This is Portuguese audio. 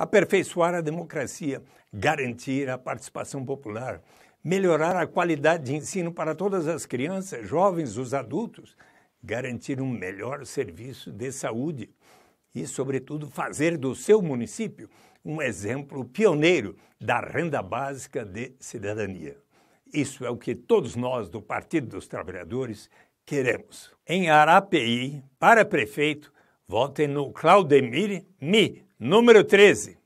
aperfeiçoar a democracia, garantir a participação popular, melhorar a qualidade de ensino para todas as crianças, jovens, os adultos, garantir um melhor serviço de saúde e, sobretudo, fazer do seu município um exemplo pioneiro da renda básica de cidadania. Isso é o que todos nós do Partido dos Trabalhadores queremos. Em Arapi, para prefeito, votem no Claudemir Mi. Número 13.